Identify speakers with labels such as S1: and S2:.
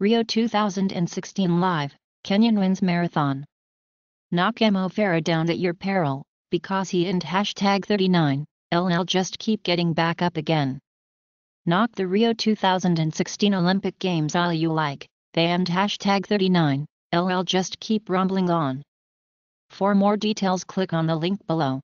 S1: Rio 2016 Live, Kenyan wins marathon. Knock Mo Farah down at your peril, because he and hashtag 39, LL just keep getting back up again. Knock the Rio 2016 Olympic Games all you like, they and hashtag 39, LL just keep rumbling on.
S2: For more details click on the link below.